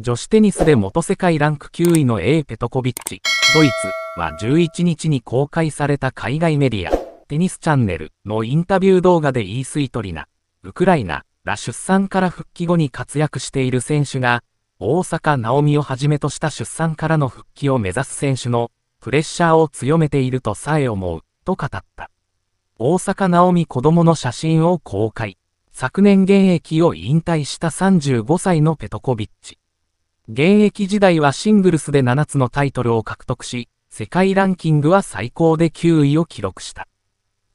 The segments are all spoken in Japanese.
女子テニスで元世界ランク9位の A ペトコビッチ、ドイツは11日に公開された海外メディア、テニスチャンネルのインタビュー動画でいスイトリナ、ウクライナら出産から復帰後に活躍している選手が、大阪直美をはじめとした出産からの復帰を目指す選手のプレッシャーを強めているとさえ思う、と語った。大阪直美子供の写真を公開。昨年現役を引退した35歳のペトコビッチ。現役時代はシングルスで7つのタイトルを獲得し、世界ランキングは最高で9位を記録した。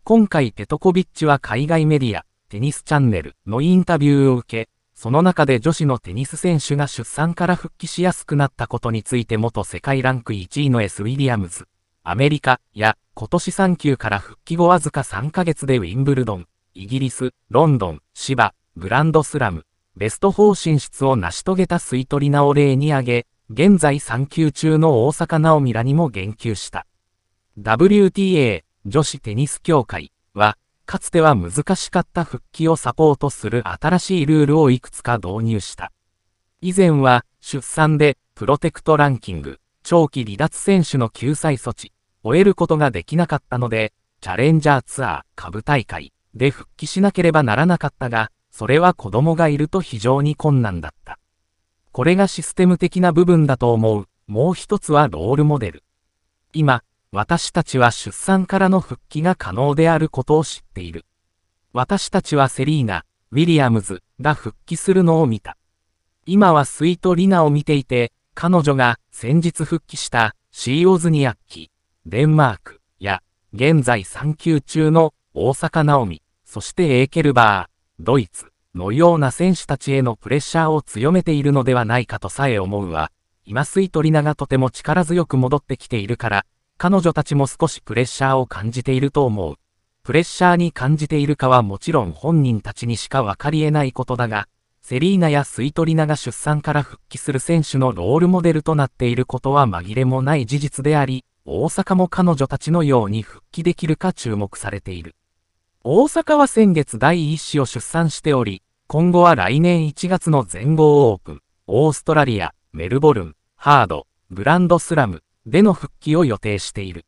今回ペトコビッチは海外メディア、テニスチャンネルのインタビューを受け、その中で女子のテニス選手が出産から復帰しやすくなったことについて元世界ランク1位の S・ ウィリアムズ、アメリカや今年3級から復帰後わずか3ヶ月でウィンブルドン、イギリス、ロンドン、芝、グランドスラム、ベスト4進出を成し遂げた吸い取り名を例に挙げ、現在産休中の大坂直美らにも言及した。WTA 女子テニス協会は、かつては難しかった復帰をサポートする新しいルールをいくつか導入した。以前は、出産で、プロテクトランキング、長期離脱選手の救済措置、終えることができなかったので、チャレンジャーツアー、下部大会で復帰しなければならなかったが、それは子供がいると非常に困難だった。これがシステム的な部分だと思う。もう一つはロールモデル。今、私たちは出産からの復帰が可能であることを知っている。私たちはセリーナ、ウィリアムズが復帰するのを見た。今はスイート・リナを見ていて、彼女が先日復帰したシーオズニアッキ、デンマークや現在産休中の大阪ナオミ、そしてエーケルバー、ドイツのような選手たちへのプレッシャーを強めているのではないかとさえ思うわ。今スイトリナがとても力強く戻ってきているから、彼女たちも少しプレッシャーを感じていると思う。プレッシャーに感じているかはもちろん本人たちにしか分かり得ないことだが、セリーナやスイトリナが出産から復帰する選手のロールモデルとなっていることは紛れもない事実であり、大阪も彼女たちのように復帰できるか注目されている。大阪は先月第1子を出産しており、今後は来年1月の全豪オープン、オーストラリア、メルボルン、ハード、グランドスラムでの復帰を予定している。